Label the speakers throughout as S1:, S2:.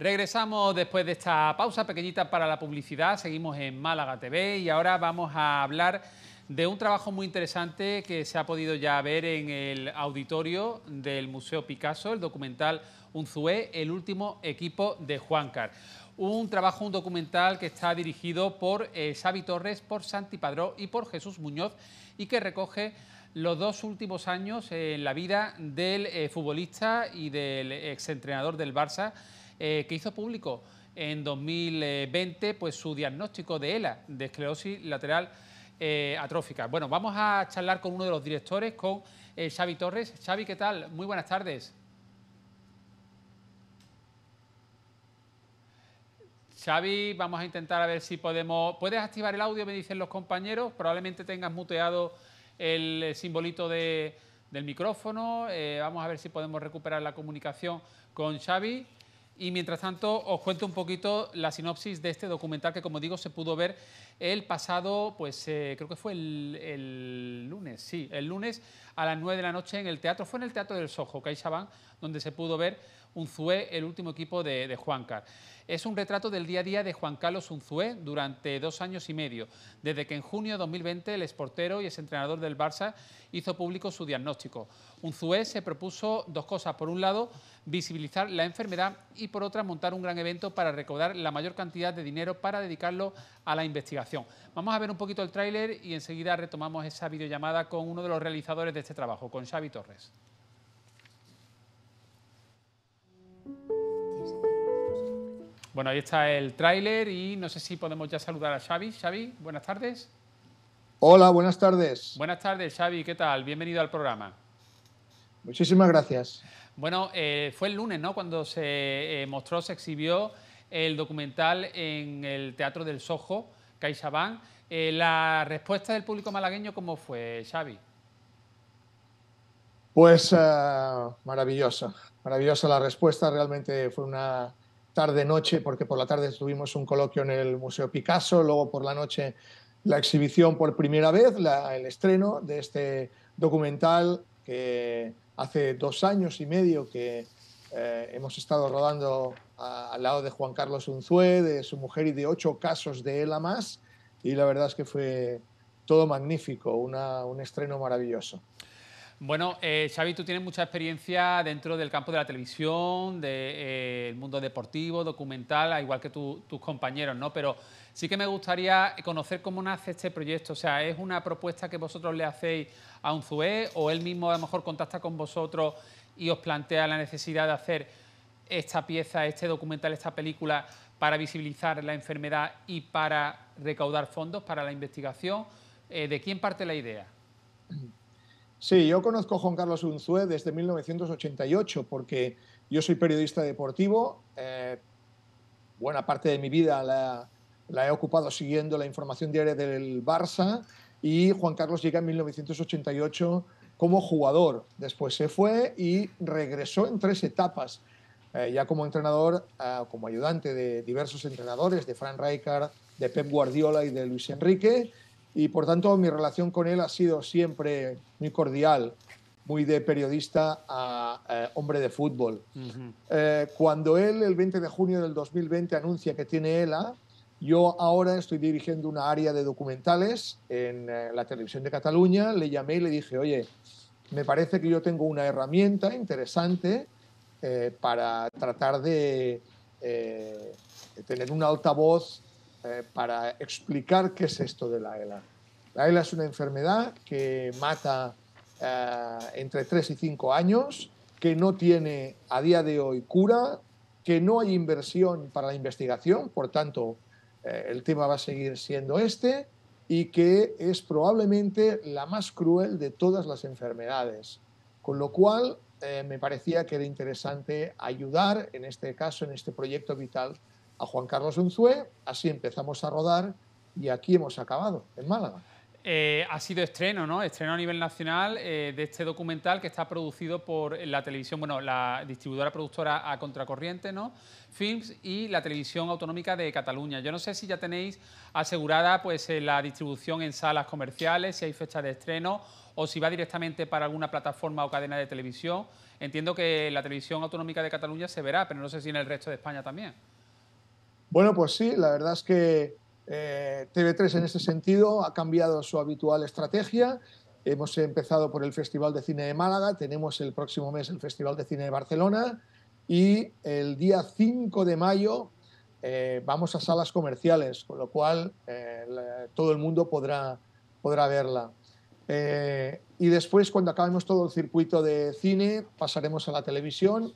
S1: Regresamos después de esta pausa pequeñita para la publicidad. Seguimos en Málaga TV y ahora vamos a hablar de un trabajo muy interesante que se ha podido ya ver en el auditorio del Museo Picasso, el documental Unzué, el último equipo de Juancar. Un trabajo, un documental que está dirigido por eh, Xavi Torres, por Santi Padró y por Jesús Muñoz y que recoge los dos últimos años en la vida del eh, futbolista y del exentrenador del Barça, eh, que hizo público en 2020 pues, su diagnóstico de ELA, de esclerosis lateral eh, atrófica. Bueno, vamos a charlar con uno de los directores, con eh, Xavi Torres. Xavi, ¿qué tal? Muy buenas tardes. Xavi, vamos a intentar a ver si podemos... ¿Puedes activar el audio? Me dicen los compañeros. Probablemente tengas muteado el simbolito del micrófono. vamos a ver si podemos recuperar la comunicación con Xavi. Y mientras tanto, os cuento un poquito la sinopsis de este documental que, como digo, se pudo ver el pasado, pues eh, creo que fue el, el, lunes, sí, el lunes a las 9 de la noche en el teatro, fue en el Teatro del Soho, CaixaBank, donde se pudo ver Unzué, el último equipo de, de Juancar. Es un retrato del día a día de Juan Carlos Unzué durante dos años y medio, desde que en junio de 2020 el exportero y entrenador del Barça hizo público su diagnóstico. Unzué se propuso dos cosas. Por un lado, visibilizar la enfermedad y por otra, montar un gran evento para recaudar la mayor cantidad de dinero para dedicarlo a la investigación. Vamos a ver un poquito el tráiler y enseguida retomamos esa videollamada con uno de los realizadores de este trabajo, con Xavi Torres. Bueno, ahí está el tráiler y no sé si podemos ya saludar a Xavi. Xavi, buenas tardes.
S2: Hola, buenas tardes.
S1: Buenas tardes, Xavi, ¿qué tal? Bienvenido al programa.
S2: Muchísimas gracias.
S1: Bueno, eh, fue el lunes, ¿no? Cuando se eh, mostró, se exhibió el documental en el Teatro del Sojo, CaixaBank. Eh, ¿La respuesta del público malagueño cómo fue, Xavi?
S2: Pues maravillosa, maravillosa la respuesta. Realmente fue una tarde-noche, porque por la tarde tuvimos un coloquio en el Museo Picasso, luego por la noche la exhibición por primera vez, el estreno de este documental que hace dos años y medio que eh, hemos estado rodando al lado de Juan Carlos Unzué, de su mujer y de ocho casos de él a más, y la verdad es que fue todo magnífico, una, un estreno maravilloso.
S1: Bueno, eh, Xavi, tú tienes mucha experiencia dentro del campo de la televisión, del de, eh, mundo deportivo, documental, al igual que tus compañeros, ¿no? Pero sí que me gustaría conocer cómo nace este proyecto. O sea, ¿es una propuesta que vosotros le hacéis a un Unzué o él mismo a lo mejor contacta con vosotros y os plantea la necesidad de hacer esta pieza, este documental, esta película para visibilizar la enfermedad y para recaudar fondos para la investigación? Eh, ¿De quién parte la idea?
S2: Sí, yo conozco a Juan Carlos Unzué desde 1988 porque yo soy periodista deportivo. Eh, buena parte de mi vida la, he ocupado siguiendo la información diaria del Barça y Juan Carlos llega en 1988 como jugador. Después se fue y regresó en tres etapas, eh, ya como entrenador, eh, como ayudante de diversos entrenadores, de Fran Rijkaard, de Pep Guardiola y de Luis Enrique y por tanto mi relación con él ha sido siempre muy cordial, muy de periodista a eh, hombre de fútbol. Eh, cuando él, el 20 de junio del 2020, anuncia que tiene ELA, yo ahora estoy dirigiendo una área de documentales en eh, la televisión de Cataluña. Le llamé y le dije, oye, me parece que yo tengo una herramienta interesante para tratar de tener un altavoz eh, para explicar qué es esto de la ELA. La ELA es una enfermedad que mata eh, entre 3 y 5 años, que no tiene a día de hoy cura, que no hay inversión para la investigación, por tanto eh, el tema va a seguir siendo este, y que es probablemente la más cruel de todas las enfermedades. Con lo cual, me parecía que era interesante ayudar, en este caso, en este proyecto vital, a Juan Carlos Unzué, así empezamos a rodar y aquí hemos acabado, en Málaga.
S1: Eh, ha sido estreno, ¿no? Estreno a nivel nacional eh, de este documental que está producido por la televisión, bueno, la distribuidora productora a contracorriente, ¿no? Films y la televisión autonómica de Cataluña. Yo no sé si ya tenéis asegurada pues eh, la distribución en salas comerciales, si hay fecha de estreno o si va directamente para alguna plataforma o cadena de televisión. Entiendo que la televisión autonómica de Cataluña se verá, pero no sé si en el resto de España también.
S2: Bueno, pues sí, la verdad es que eh, TV3 en ese sentido ha cambiado su habitual estrategia. Hemos empezado por el Festival de Cine de Málaga, tenemos el próximo mes el Festival de Cine de Barcelona y el día 5 de mayo eh, vamos a salas comerciales, con lo cual eh, todo el mundo podrá, podrá verla. y después, cuando acabemos todo el circuito de cine, pasaremos a la televisión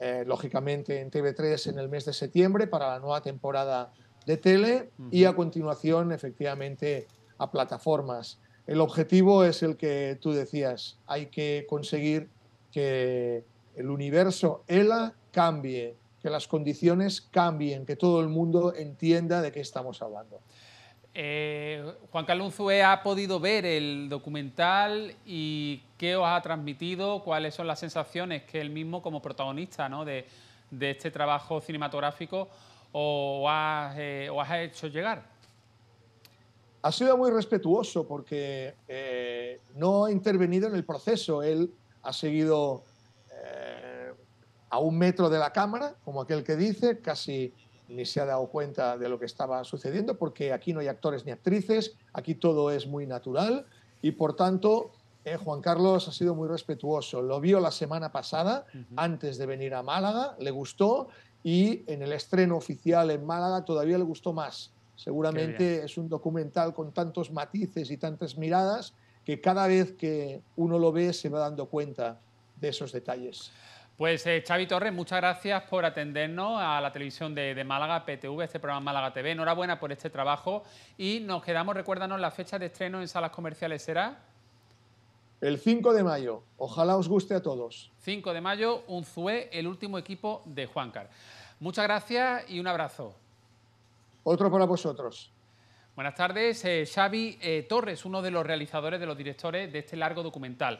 S2: eh, lógicamente en TV3 en el mes de septiembre para la nueva temporada de tele y a continuación efectivamente a plataformas. El objetivo es el que tú decías, hay que conseguir que el universo ELA cambie, que las condiciones cambien, que todo el mundo entienda de qué estamos hablando.
S1: Eh, Juan Carlos ha podido ver el documental y qué os ha transmitido, cuáles son las sensaciones que él mismo como protagonista de, este trabajo cinematográfico os ha eh, hecho llegar.
S2: Ha sido muy respetuoso porque eh, no ha intervenido en el proceso. Él ha seguido a un metro de la cámara, como aquel que dice, casi ni se ha dado cuenta de lo que estaba sucediendo, porque aquí no hay actores ni actrices, aquí todo es muy natural y por tanto eh, Juan Carlos ha sido muy respetuoso. Lo vio la semana pasada, antes de venir a Málaga, le gustó y en el estreno oficial en Málaga todavía le gustó más. Seguramente es un documental con tantos matices y tantas miradas que cada vez que uno lo ve se va dando cuenta de esos detalles.
S1: Pues eh, Xavi Torres, muchas gracias por atendernos a la televisión de, Málaga, PTV, este programa Málaga TV. Enhorabuena por este trabajo y nos quedamos, recuérdanos, la fecha de estreno en salas comerciales será...
S2: El 5 de mayo. Ojalá os guste a todos.
S1: 5 de mayo, Unzué, el último equipo de Juancar. Muchas gracias y un abrazo.
S2: Otro para vosotros.
S1: Buenas tardes, eh, Xavi eh, Torres, uno de los realizadores, de los directores de este largo documental.